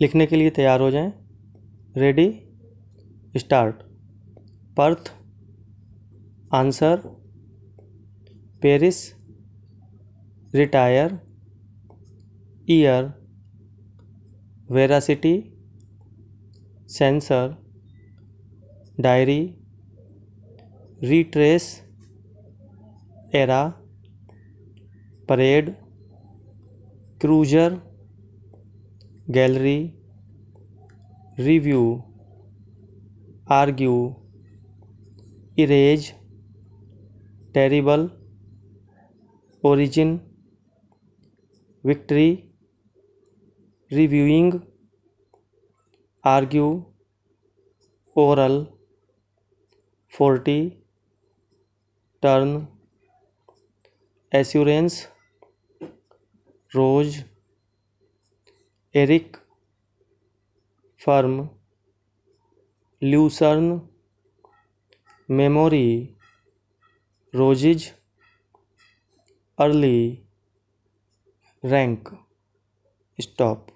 लिखने के लिए तैयार हो जाएं ready start Perth answer Paris retire year veracity censor diary retrace era parade cruiser gallery review argue erase terrible origin victory reviewing argue oral forty turn assurance rose Eric firm Lucerne memory roses early rank stop